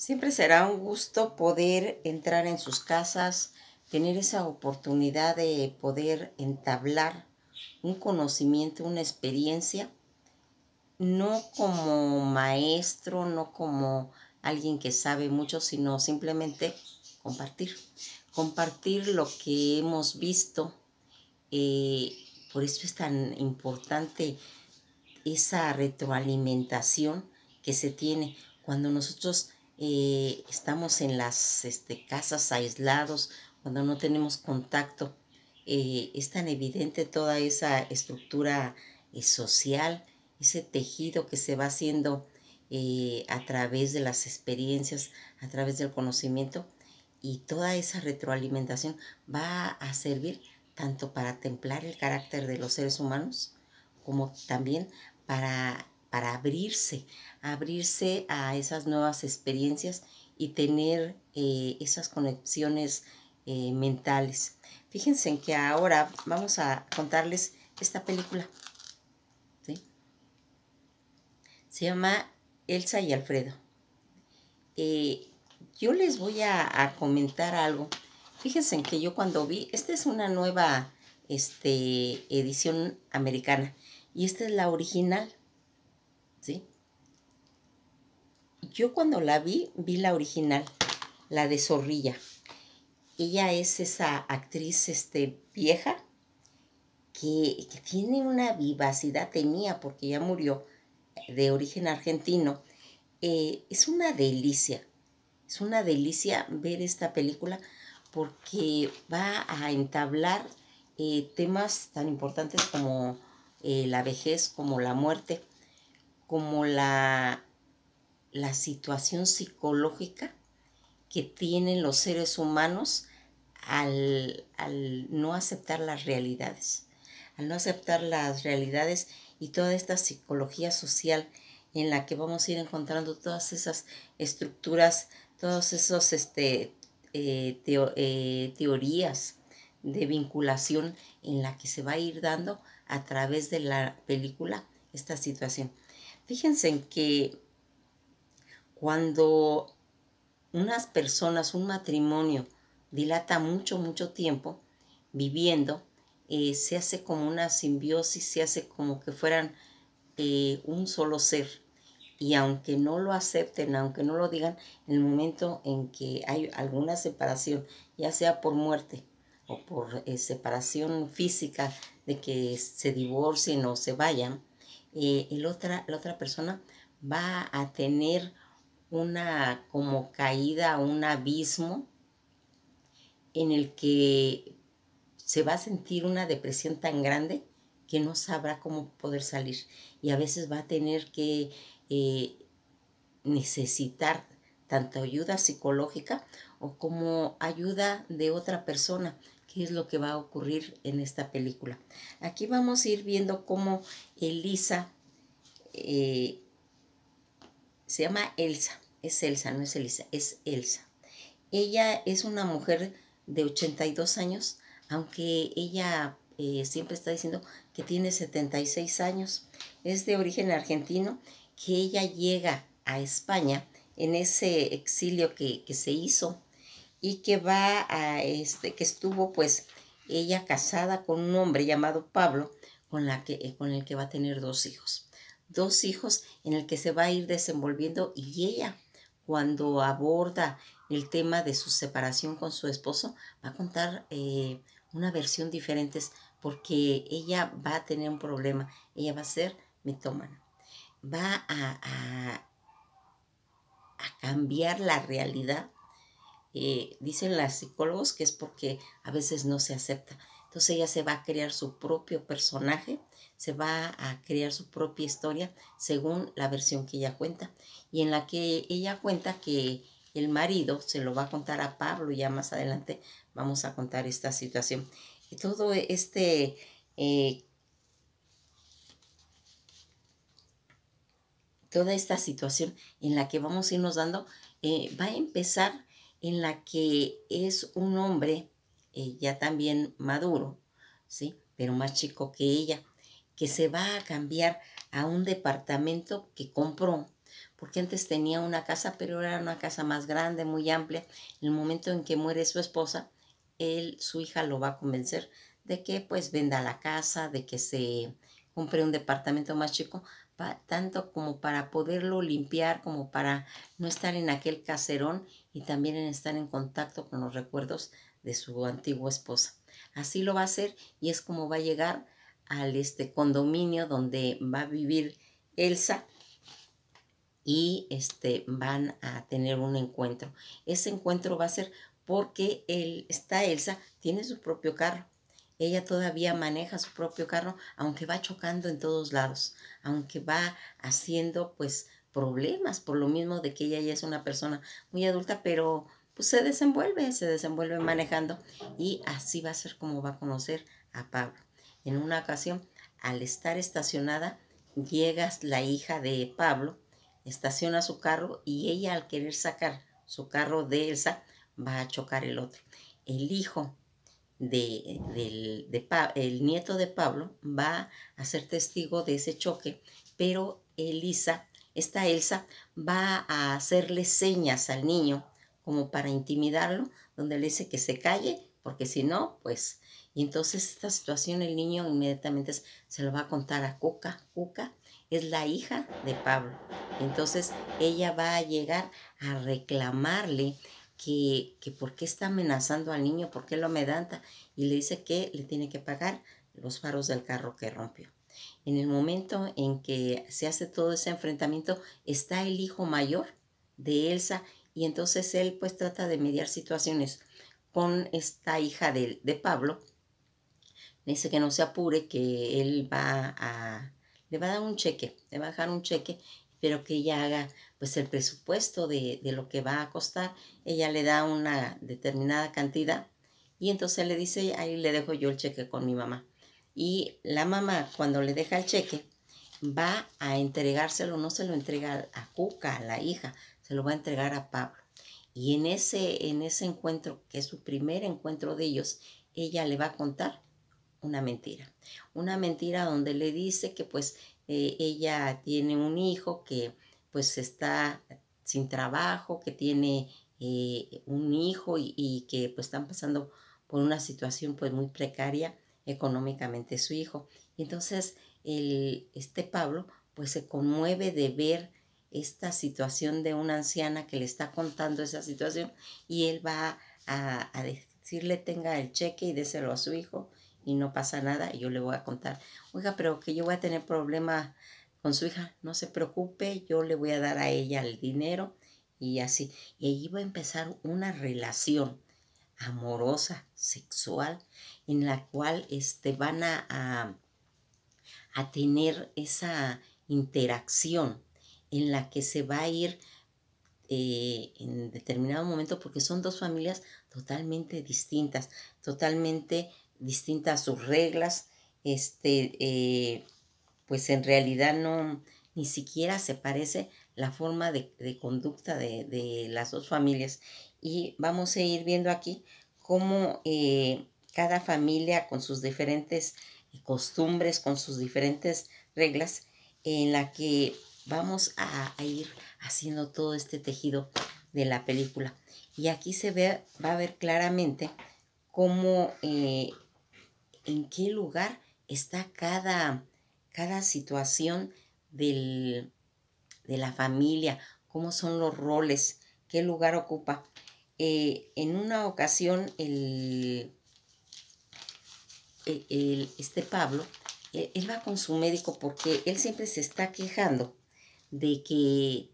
Siempre será un gusto poder entrar en sus casas, tener esa oportunidad de poder entablar un conocimiento, una experiencia, no como maestro, no como alguien que sabe mucho, sino simplemente compartir. Compartir lo que hemos visto. Eh, por eso es tan importante esa retroalimentación que se tiene cuando nosotros eh, estamos en las este, casas aislados, cuando no tenemos contacto, eh, es tan evidente toda esa estructura eh, social, ese tejido que se va haciendo a través de las experiencias, a través del conocimiento, y toda esa retroalimentación va a servir tanto para templar el carácter de los seres humanos como también para para abrirse, abrirse a esas nuevas experiencias y tener eh, esas conexiones eh, mentales. Fíjense en que ahora vamos a contarles esta película. Se llama Elsa y Alfredo. Eh, yo les voy a, comentar algo. Fíjense en que yo cuando vi, esta es una nueva este, edición americana y esta es la original. ¿sí? Yo cuando la vi, vi la original, la de Zorrilla. Ella es esa actriz este, vieja que, tiene una vivacidad, tenía, porque ya murió, de origen argentino. Eh, es una delicia, es una delicia ver esta película porque va a entablar eh, temas tan importantes como eh, la vejez, como la muerte como la, situación psicológica que tienen los seres humanos al, no aceptar las realidades, al no aceptar las realidades y toda esta psicología social en la que vamos a ir encontrando todas esas estructuras, todas esas este, eh, eh, teorías de vinculación en la que se va a ir dando a través de la película esta situación. Fíjense en que cuando unas personas, un matrimonio, dilata mucho, mucho tiempo viviendo, eh, se hace como una simbiosis, se hace como que fueran eh, un solo ser. Y aunque no lo acepten, aunque no lo digan, en el momento en que hay alguna separación, ya sea por muerte o por eh, separación física, de que se divorcien o se vayan, eh, el otra, la otra persona va a tener una como caída, un abismo en el que se va a sentir una depresión tan grande que no sabrá cómo poder salir y a veces va a tener que eh, necesitar tanto ayuda psicológica o como ayuda de otra persona qué es lo que va a ocurrir en esta película. Aquí vamos a ir viendo cómo Elisa, eh, se llama Elsa, es Elsa, no es Elisa, es Elsa. Ella es una mujer de 82 años, aunque ella eh, siempre está diciendo que tiene 76 años. Es de origen argentino, que ella llega a España en ese exilio que se hizo y que va a este que estuvo pues ella casada con un hombre llamado Pablo con la que eh, con el que va a tener dos hijos dos hijos en el que se va a ir desenvolviendo y ella cuando aborda el tema de su separación con su esposo va a contar eh, una versión diferente porque ella va a tener un problema ella va a ser mitómana va a, a cambiar la realidad eh, dicen las psicólogos que es porque a veces no se acepta. Entonces ella se va a crear su propio personaje, se va a crear su propia historia según la versión que ella cuenta y en la que ella cuenta que el marido se lo va a contar a Pablo, ya más adelante vamos a contar esta situación. Y todo este... Eh, toda esta situación en la que vamos a irnos dando eh, va a empezar en la que es un hombre eh, ya también maduro, ¿sí? pero más chico que ella, que se va a cambiar a un departamento que compró, porque antes tenía una casa, pero era una casa más grande, muy amplia. En el momento en que muere su esposa, él, su hija lo va a convencer de que pues venda la casa, de que se compre un departamento más chico, tanto como para poderlo limpiar, como para no estar en aquel caserón y también en estar en contacto con los recuerdos de su antigua esposa. Así lo va a hacer y es como va a llegar al este condominio donde va a vivir Elsa y este van a tener un encuentro. Ese encuentro va a ser porque él, está Elsa tiene su propio carro. Ella todavía maneja su propio carro, aunque va chocando en todos lados, aunque va haciendo pues problemas, por lo mismo de que ella ya es una persona muy adulta, pero pues se desenvuelve, se desenvuelve manejando y así va a ser como va a conocer a Pablo. En una ocasión, al estar estacionada, llega la hija de Pablo, estaciona su carro y ella al querer sacar su carro de Elsa va a chocar el otro. El hijo de, del, de, el nieto de Pablo va a ser testigo de ese choque, pero Elisa esta Elsa va a hacerle señas al niño como para intimidarlo, donde le dice que se calle, porque si no, pues... Y entonces esta situación el niño inmediatamente se lo va a contar a Cuca. Cuca es la hija de Pablo. Entonces ella va a llegar a reclamarle que, que por qué está amenazando al niño, por qué lo amedanta. Y le dice que le tiene que pagar los faros del carro que rompió en el momento en que se hace todo ese enfrentamiento, está el hijo mayor de Elsa y entonces él pues trata de mediar situaciones con esta hija de, de Pablo. dice que no se apure, que él va a, le va a dar un cheque, le va a dejar un cheque, pero que ella haga pues el presupuesto de, de lo que va a costar. Ella le da una determinada cantidad y entonces le dice, ahí le dejo yo el cheque con mi mamá y la mamá cuando le deja el cheque va a entregárselo, no se lo entrega a Cuca, a la hija, se lo va a entregar a Pablo. Y en ese, en ese encuentro, que es su primer encuentro de ellos, ella le va a contar una mentira. Una mentira donde le dice que pues eh, ella tiene un hijo que pues está sin trabajo, que tiene eh, un hijo y, y, que pues están pasando por una situación pues muy precaria económicamente su hijo. Entonces, el, este Pablo pues se conmueve de ver esta situación de una anciana que le está contando esa situación y él va a, decirle tenga el cheque y déselo a su hijo y no pasa nada y yo le voy a contar, oiga, pero que yo voy a tener problemas con su hija, no se preocupe, yo le voy a dar a ella el dinero y así. Y ahí va a empezar una relación amorosa, sexual, en la cual este, van a, tener esa interacción en la que se va a ir eh, en determinado momento porque son dos familias totalmente distintas, totalmente distintas sus reglas, este, eh, pues en realidad no, ni siquiera se parece la forma de, conducta de, de las dos familias. Y vamos a ir viendo aquí cómo eh, cada familia con sus diferentes eh, costumbres, con sus diferentes reglas, en la que vamos a, ir haciendo todo este tejido de la película. Y aquí se ve, va a ver claramente cómo, eh, en qué lugar está cada, cada situación de la familia, cómo son los roles, qué lugar ocupa eh, en una ocasión e, este Pablo, e, él, va con su médico porque él siempre se está quejando de que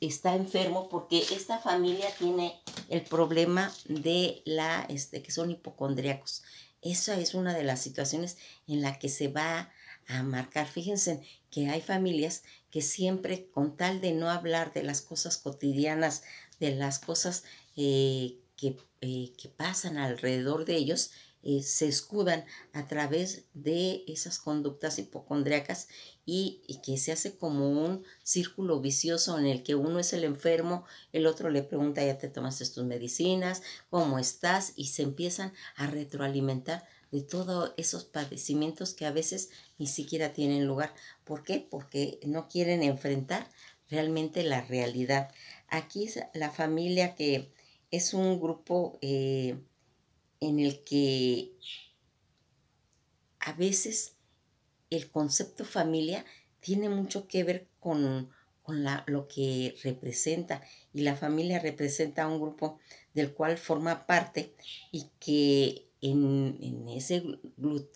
está enfermo porque esta familia tiene el problema de la, este, que son hipocondríacos. Esa es una de las situaciones en la que se va a marcar. Fíjense que hay familias que siempre con tal de no hablar de las cosas cotidianas, de las cosas eh, eh, que, pasan alrededor de ellos eh, se escudan a través de esas conductas hipocondriacas y, y, que se hace como un círculo vicioso en el que uno es el enfermo, el otro le pregunta, ya te tomaste tus medicinas, ¿cómo estás? Y se empiezan a retroalimentar de todos esos padecimientos que a veces ni siquiera tienen lugar. ¿Por qué? Porque no quieren enfrentar realmente la realidad. Aquí es la familia que es un grupo eh, en el que a veces el concepto familia tiene mucho que ver con, lo que representa y la familia representa a un grupo del cual forma parte y que en, en, ese,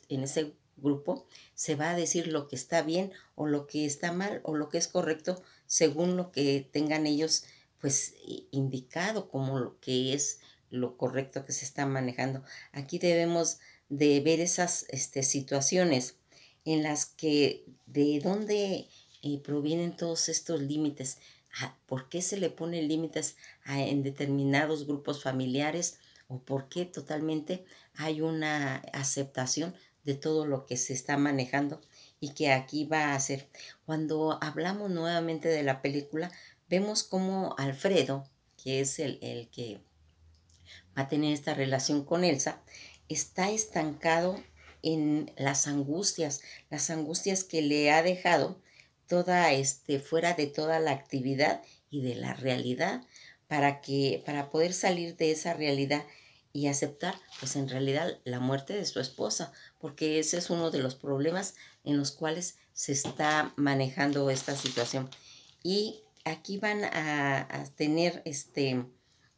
en ese grupo se va a decir lo que está bien o lo que está mal o lo que es correcto según lo que tengan ellos pues indicado como lo que es lo correcto que se está manejando. Aquí debemos de ver esas este, situaciones en las que de dónde eh, provienen todos estos límites, ah, por qué se le ponen límites en determinados grupos familiares o por qué totalmente hay una aceptación de todo lo que se está manejando y que aquí va a ser. Cuando hablamos nuevamente de la película, vemos como Alfredo, que es el, el que va a tener esta relación con Elsa, está estancado en las angustias, las angustias que le ha dejado toda este fuera de toda la actividad y de la realidad para que para poder salir de esa realidad y aceptar pues en realidad la muerte de su esposa, porque ese es uno de los problemas en los cuales se está manejando esta situación. Y aquí van a, tener este,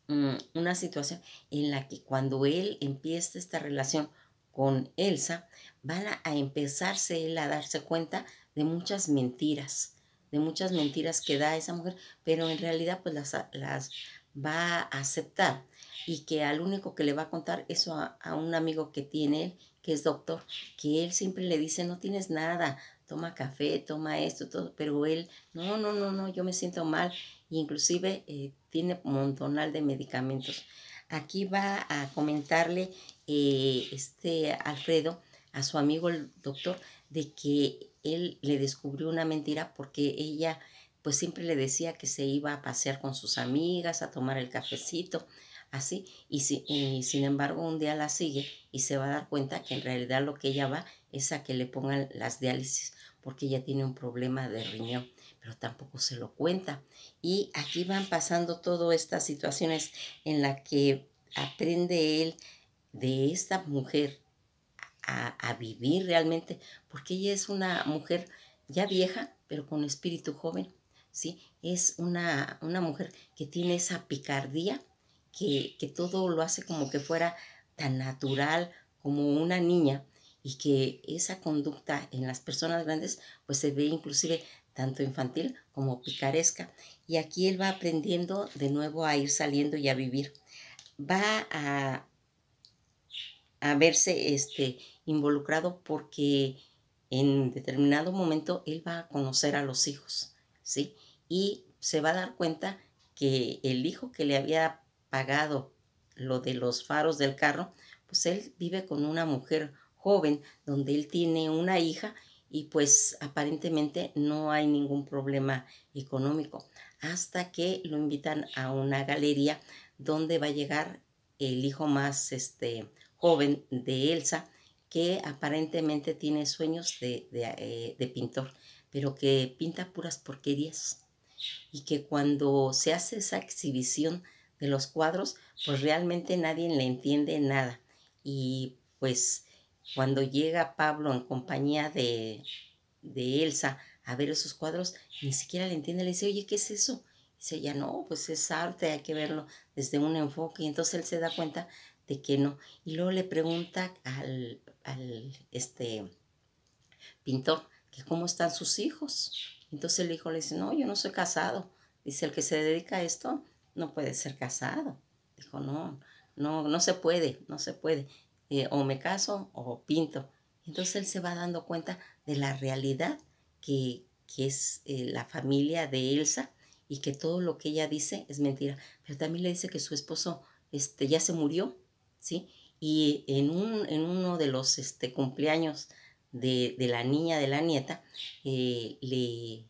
mm, una situación en la que cuando él empieza esta relación con Elsa, van a, empezarse él a darse cuenta de muchas mentiras, de muchas mentiras que da esa mujer, pero en realidad pues las, va a aceptar y que al único que le va a contar eso a, a, un amigo que tiene él, que es doctor, que él siempre le dice, no tienes nada, toma café, toma esto, todo, pero él, no, no, no, no, yo me siento mal, inclusive eh, tiene un montonal de medicamentos. Aquí va a comentarle eh, este Alfredo a su amigo el doctor de que él le descubrió una mentira porque ella pues siempre le decía que se iba a pasear con sus amigas, a tomar el cafecito, así, y, y, sin embargo un día la sigue y se va a dar cuenta que en realidad lo que ella va es a que le pongan las diálisis porque ella tiene un problema de riñón, pero tampoco se lo cuenta. Y aquí van pasando todas estas situaciones en las que aprende él de esta mujer a, vivir realmente, porque ella es una mujer ya vieja, pero con espíritu joven, ¿sí? Es una, mujer que tiene esa picardía, que, que todo lo hace como que fuera tan natural como una niña, y que esa conducta en las personas grandes pues se ve inclusive tanto infantil como picaresca. Y aquí él va aprendiendo de nuevo a ir saliendo y a vivir. Va a, a verse este, involucrado porque en determinado momento él va a conocer a los hijos, ¿sí? Y se va a dar cuenta que el hijo que le había pagado lo de los faros del carro, pues él vive con una mujer joven, donde él tiene una hija y pues aparentemente no hay ningún problema económico, hasta que lo invitan a una galería donde va a llegar el hijo más este, joven de Elsa, que aparentemente tiene sueños de, de eh, pintor, pero que pinta puras porquerías y que cuando se hace esa exhibición de los cuadros, pues realmente nadie le entiende nada y pues cuando llega Pablo en compañía de, Elsa a ver esos cuadros, ni siquiera le entiende, le dice, oye, ¿qué es eso? Dice ya no, pues es arte, hay que verlo desde un enfoque. Y entonces él se da cuenta de que no. Y luego le pregunta al, este, pintor que cómo están sus hijos. Entonces el hijo le dice, no, yo no soy casado. Dice, el que se dedica a esto no puede ser casado. Dijo, no, no, no se puede, no se puede. Eh, o me caso o pinto. Entonces él se va dando cuenta de la realidad que, es eh, la familia de Elsa y que todo lo que ella dice es mentira. Pero también le dice que su esposo este, ya se murió, ¿sí? Y en, en uno de los este, cumpleaños de, la niña, de la nieta, eh, le,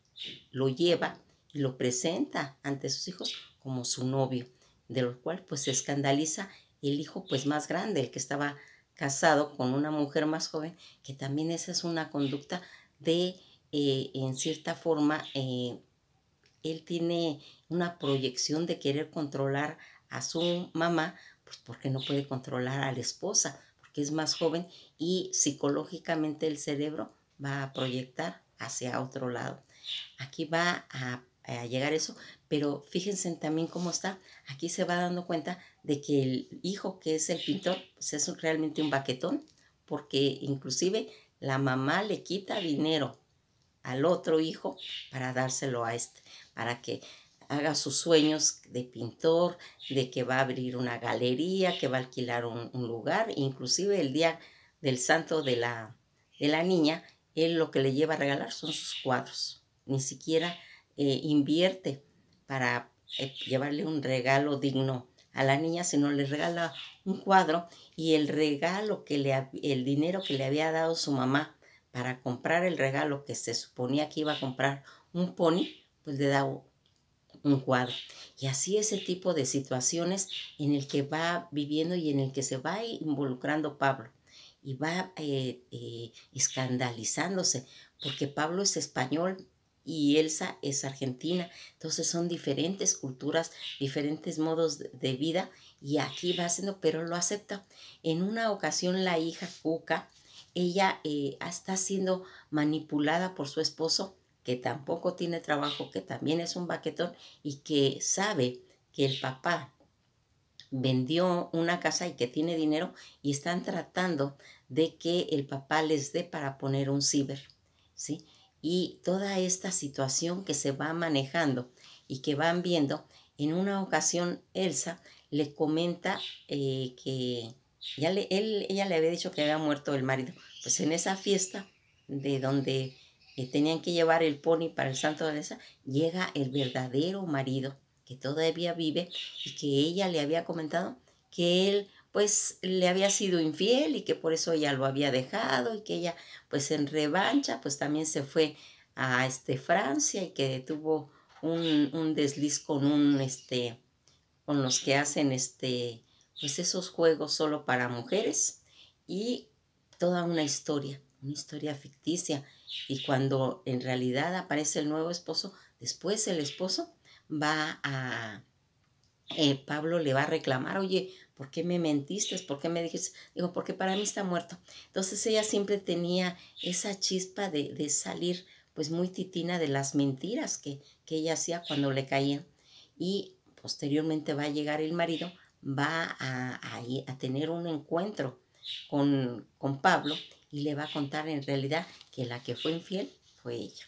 lo lleva y lo presenta ante sus hijos como su novio, de lo cual pues se escandaliza el hijo pues más grande, el que estaba casado con una mujer más joven, que también esa es una conducta de, eh, en cierta forma, eh, él tiene una proyección de querer controlar a su mamá, pues porque no puede controlar a la esposa, porque es más joven y psicológicamente el cerebro va a proyectar hacia otro lado. Aquí va a, a llegar eso, pero fíjense también cómo está, aquí se va dando cuenta de que el hijo que es el pintor pues es realmente un baquetón, porque inclusive la mamá le quita dinero al otro hijo para dárselo a este, para que haga sus sueños de pintor, de que va a abrir una galería, que va a alquilar un, lugar, inclusive el día del santo de la, de la niña, él lo que le lleva a regalar son sus cuadros. Ni siquiera eh, invierte para eh, llevarle un regalo digno a la niña, sino le regala un cuadro y el regalo que le, el dinero que le había dado su mamá para comprar el regalo que se suponía que iba a comprar un pony, pues le da un cuadro. Y así ese tipo de situaciones en el que va viviendo y en el que se va involucrando Pablo y va eh, eh, escandalizándose, porque Pablo es español, y Elsa es argentina. Entonces son diferentes culturas, diferentes modos de vida y aquí va haciendo, pero lo acepta. En una ocasión la hija Cuca, ella eh, está siendo manipulada por su esposo, que tampoco tiene trabajo, que también es un baquetón y que sabe que el papá vendió una casa y que tiene dinero y están tratando de que el papá les dé para poner un ciber, ¿sí? y toda esta situación que se va manejando y que van viendo, en una ocasión Elsa le comenta eh, que ya le, ella le había dicho que había muerto el marido. Pues en esa fiesta de donde eh, tenían que llevar el pony para el santo de Elsa, llega el verdadero marido que todavía vive y que ella le había comentado que él pues le había sido infiel y que por eso ella lo había dejado y que ella pues en revancha pues también se fue a este Francia y que tuvo un, desliz con un este con los que hacen este pues esos juegos solo para mujeres y toda una historia, una historia ficticia y cuando en realidad aparece el nuevo esposo, después el esposo va a eh, Pablo le va a reclamar, oye, ¿por qué me mentiste? ¿Por qué me dijiste? Digo, porque para mí está muerto. Entonces ella siempre tenía esa chispa de, salir pues muy titina de las mentiras que, ella hacía cuando le caían. Y posteriormente va a llegar el marido, va a, tener un encuentro con, con Pablo y le va a contar en realidad que la que fue infiel fue ella.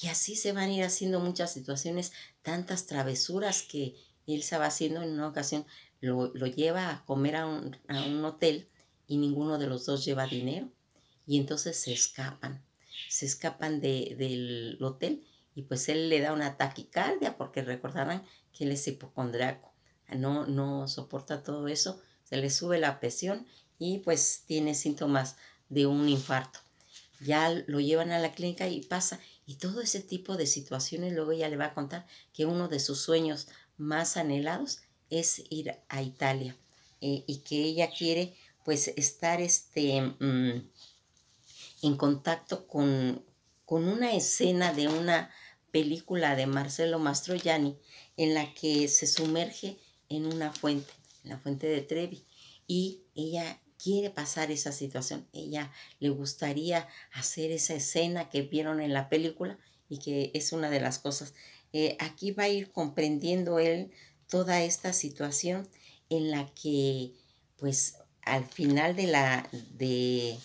Y así se van a ir haciendo muchas situaciones, tantas travesuras que Elsa va haciendo en una ocasión lo, lleva a comer a un, hotel y ninguno de los dos lleva dinero. Y entonces se escapan, se escapan de, del hotel y pues él le da una taquicardia porque recordarán que él es hipocondriaco, no, no soporta todo eso, se le sube la presión y pues tiene síntomas de un infarto. Ya lo llevan a la clínica y pasa. Y todo ese tipo de situaciones, luego ella le va a contar que uno de sus sueños más anhelados es ir a Italia eh, y que ella quiere pues estar este, mm, en contacto con, con, una escena de una película de Marcelo Mastroianni en la que se sumerge en una fuente, en la fuente de Trevi, y ella quiere pasar esa situación. Ella le gustaría hacer esa escena que vieron en la película y que es una de las cosas. Eh, aquí va a ir comprendiendo él toda esta situación en la que pues al final de la de,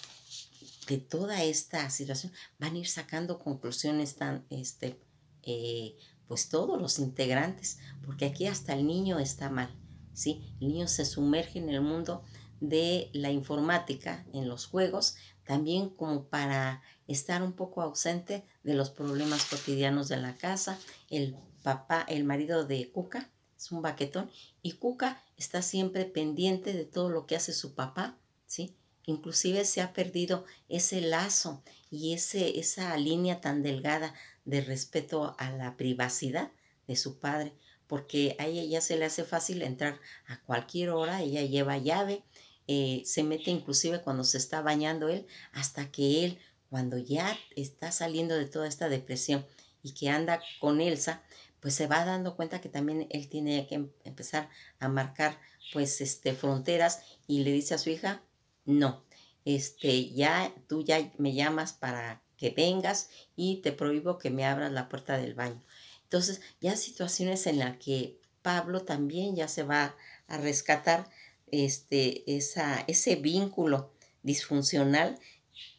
toda esta situación van a ir sacando conclusiones tan este eh, pues todos los integrantes porque aquí hasta el niño está mal sí el niño se sumerge en el mundo de la informática en los juegos también como para estar un poco ausente de los problemas cotidianos de la casa el papá el marido de Cuca es un baquetón, y Cuca está siempre pendiente de todo lo que hace su papá, ¿sí? Inclusive se ha perdido ese lazo y ese, esa línea tan delgada de respeto a la privacidad de su padre, porque a ella se le hace fácil entrar a cualquier hora, ella lleva llave, eh, se mete inclusive cuando se está bañando él, hasta que él, cuando ya está saliendo de toda esta depresión y que anda con Elsa, pues se va dando cuenta que también él tiene que em, empezar a marcar pues este fronteras y le dice a su hija, no, este ya tú ya me llamas para que vengas y te prohíbo que me abras la puerta del baño. Entonces ya situaciones en las que Pablo también ya se va a rescatar este, esa, ese vínculo disfuncional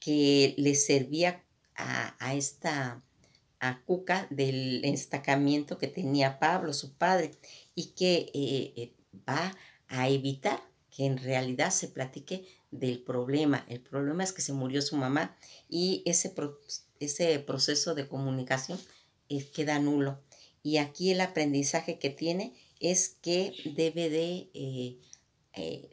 que le servía a, a esta a Cuca del destacamiento que tenía Pablo, su padre, y que eh, eh, va a evitar que en realidad se platique del problema. El problema es que se murió su mamá y ese, ese proceso de comunicación eh, queda nulo. Y aquí el aprendizaje que tiene es que debe de,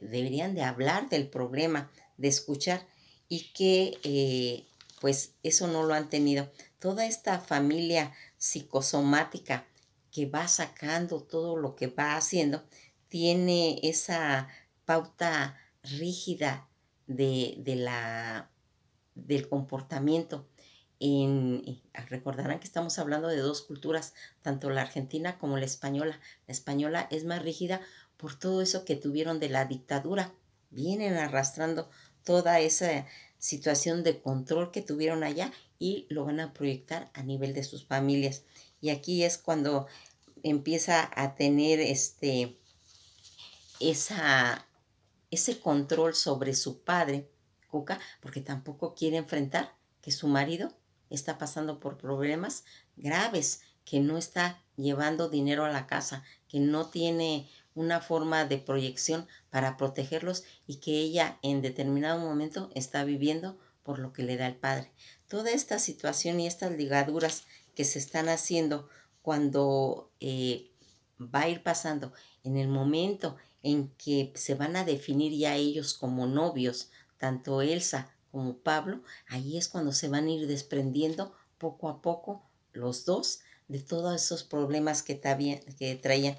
deberían de hablar del problema, de escuchar y que pues eso no lo han tenido toda esta familia psicosomática que va sacando todo lo que va haciendo, tiene esa pauta rígida de, de la, del comportamiento. En, ah, recordarán que estamos hablando de dos culturas, tanto la argentina como la española. La española es más rígida por todo eso que tuvieron de la dictadura. Vienen arrastrando toda esa situación de control que tuvieron allá y lo van a proyectar a nivel de sus familias. Y aquí es cuando empieza a tener este, esa, ese control sobre su padre, Cuca, porque tampoco quiere enfrentar que su marido está pasando por problemas graves, que no está llevando dinero a la casa, que no tiene una forma de proyección para protegerlos y que ella en determinado momento está viviendo por lo que le da el padre. Toda esta situación y estas ligaduras que se están haciendo cuando eh, va a ir pasando en el momento en que se van a definir ya ellos como novios, tanto Elsa como Pablo, ahí es cuando se van a ir desprendiendo poco a poco los dos de todos esos problemas que, que traían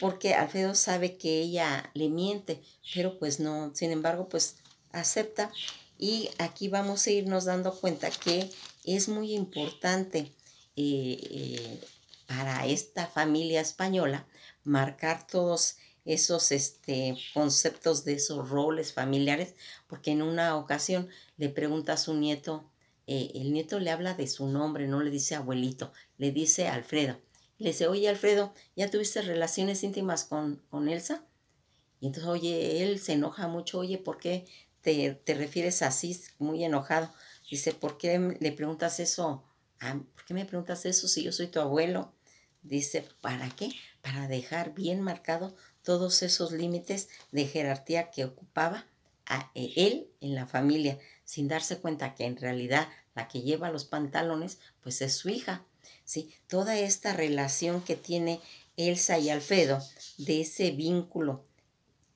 porque Alfredo sabe que ella le miente, pero pues no, sin embargo, pues acepta. Y aquí vamos a irnos dando cuenta que es muy importante eh, eh, para esta familia española marcar todos esos este, conceptos de esos roles familiares, porque en una ocasión le pregunta a su nieto, eh, el nieto le habla de su nombre, no le dice abuelito, le dice Alfredo. Le dice, oye Alfredo, ¿ya tuviste relaciones íntimas con, con Elsa? Y entonces, oye, él se enoja mucho, oye, ¿por qué te, te refieres así, muy enojado? Dice, ¿por qué le preguntas eso? ¿Por qué me preguntas eso si yo soy tu abuelo? Dice, ¿para qué? Para dejar bien marcado todos esos límites de jerarquía que ocupaba a e, él en la familia, sin darse cuenta que en realidad la que lleva los pantalones, pues es su hija. Toda esta relación que tiene Elsa y Alfredo, de ese vínculo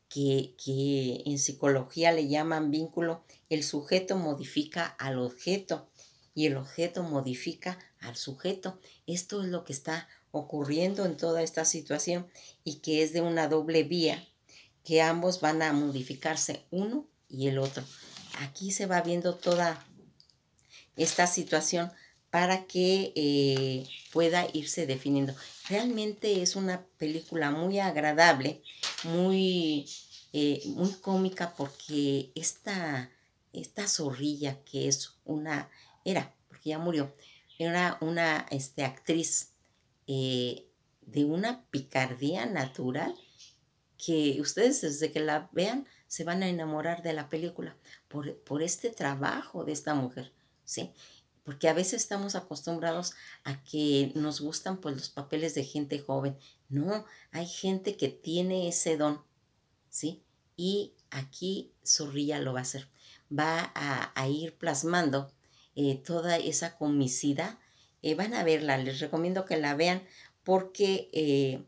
que, que en psicología le llaman vínculo, el sujeto modifica al objeto y el objeto modifica al sujeto. Esto es lo que está ocurriendo en toda esta situación y que es de una doble vía, que ambos van a modificarse uno y el otro. Aquí se va viendo toda esta situación para que eh, pueda irse definiendo. Realmente es una película muy agradable, muy, eh, muy cómica porque esta, esta zorrilla que es una, era, porque ya murió, era una este, actriz eh, de una picardía natural que ustedes desde que la vean se van a enamorar de la película por, por este trabajo de esta mujer, ¿sí? porque a veces estamos acostumbrados a que nos gustan pues los papeles de gente joven. No, hay gente que tiene ese don, ¿sí? Y aquí Zorrilla lo va a hacer. Va a, ir plasmando eh, toda esa comicidad. Eh, van a verla, les recomiendo que la vean porque eh,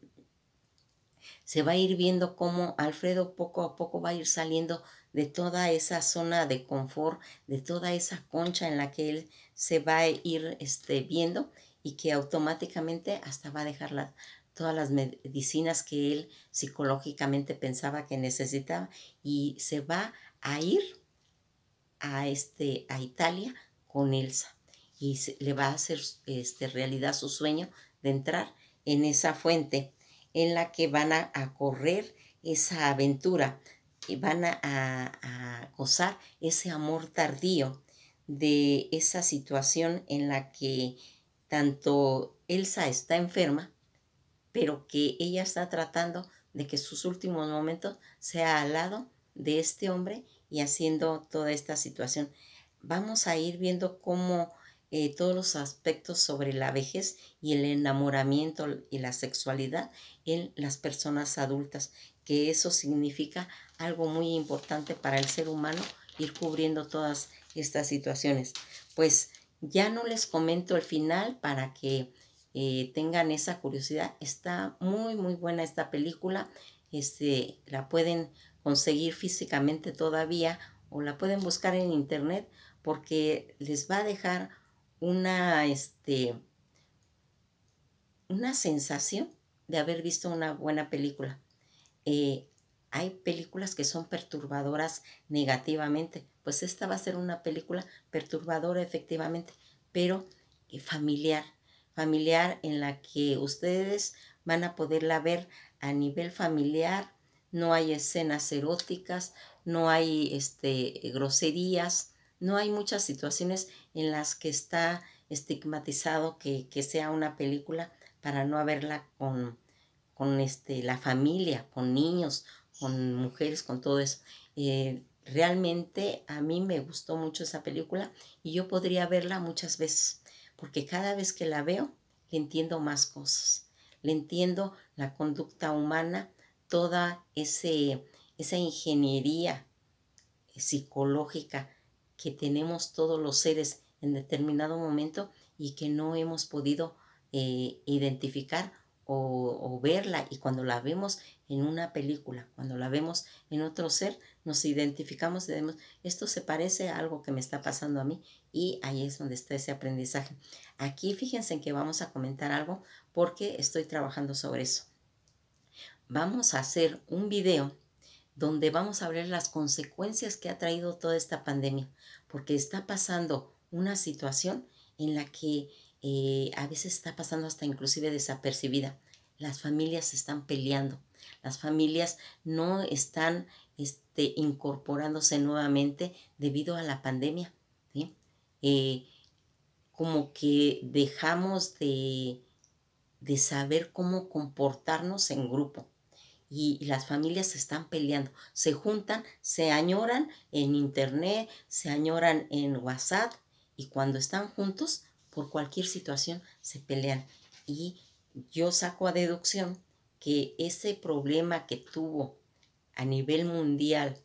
se va a ir viendo cómo Alfredo poco a poco va a ir saliendo de toda esa zona de confort, de toda esa concha en la que él se va a ir este, viendo y que automáticamente hasta va a dejar todas las medicinas que él psicológicamente pensaba que necesitaba y se va a ir a, este, a Italia con Elsa y le va a hacer este, realidad su sueño de entrar en esa fuente en la que van a, correr esa aventura, y van a gozar ese amor tardío de esa situación en la que tanto Elsa está enferma, pero que ella está tratando de que sus últimos momentos sea al lado de este hombre y haciendo toda esta situación. Vamos a ir viendo cómo eh, todos los aspectos sobre la vejez y el enamoramiento y la sexualidad en las personas adultas, que eso significa algo muy importante para el ser humano, ir cubriendo todas estas situaciones. Pues ya no les comento el final para que eh, tengan esa curiosidad. Está muy, muy buena esta película. Este, la pueden conseguir físicamente todavía o la pueden buscar en internet porque les va a dejar una, este, una sensación de haber visto una buena película. Eh, hay películas que son perturbadoras negativamente, pues esta va a ser una película perturbadora efectivamente, pero eh, familiar, familiar en la que ustedes van a poderla ver a nivel familiar, no hay escenas eróticas, no hay este, groserías, no hay muchas situaciones en las que está estigmatizado que, sea una película para no haberla con, con este, la familia, con niños, con mujeres, con todo eso. Eh, Realmente a mí me gustó mucho esa película y yo podría verla muchas veces, porque cada vez que la veo le entiendo más cosas, le entiendo la conducta humana, toda esa ingeniería psicológica que tenemos todos los seres en determinado momento y que no hemos podido eh, identificar o, verla y cuando la vemos en una película, cuando la vemos en otro ser, nos identificamos y decimos, esto se parece a algo que me está pasando a mí y ahí es donde está ese aprendizaje. Aquí fíjense en que vamos a comentar algo porque estoy trabajando sobre eso. Vamos a hacer un video donde vamos a ver las consecuencias que ha traído toda esta pandemia, porque está pasando una situación en la que eh, a veces está pasando hasta inclusive desapercibida las familias están peleando, las familias no están este, incorporándose nuevamente debido a la pandemia. Eh, como que dejamos de, de saber cómo comportarnos en grupo y las familias se están peleando, se juntan, se añoran en internet, se añoran en WhatsApp y cuando están juntos por cualquier situación se pelean y yo saco a deducción que ese problema que tuvo a nivel mundial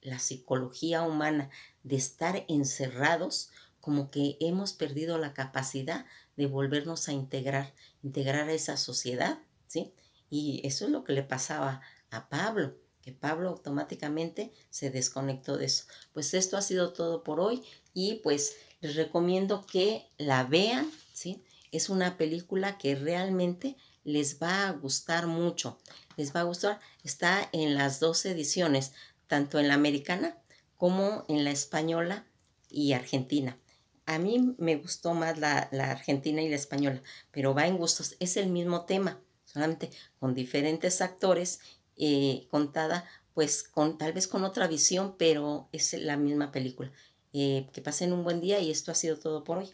la psicología humana de estar encerrados, como que hemos perdido la capacidad de volvernos a integrar, integrar a esa sociedad, ¿sí? Y eso es lo que le pasaba a Pablo, que Pablo automáticamente se desconectó de eso. Pues esto ha sido todo por hoy y pues les recomiendo que la vean, ¿sí? es una película que realmente les va a gustar mucho. Les va a gustar. Está en las dos ediciones, tanto en la americana como en la española y argentina. A mí me gustó más la, argentina y la española, pero va en gustos. Es el mismo tema, solamente con diferentes actores, eh, contada pues con tal vez con otra visión, pero es la misma película. Eh, que pasen un buen día y esto ha sido todo por hoy.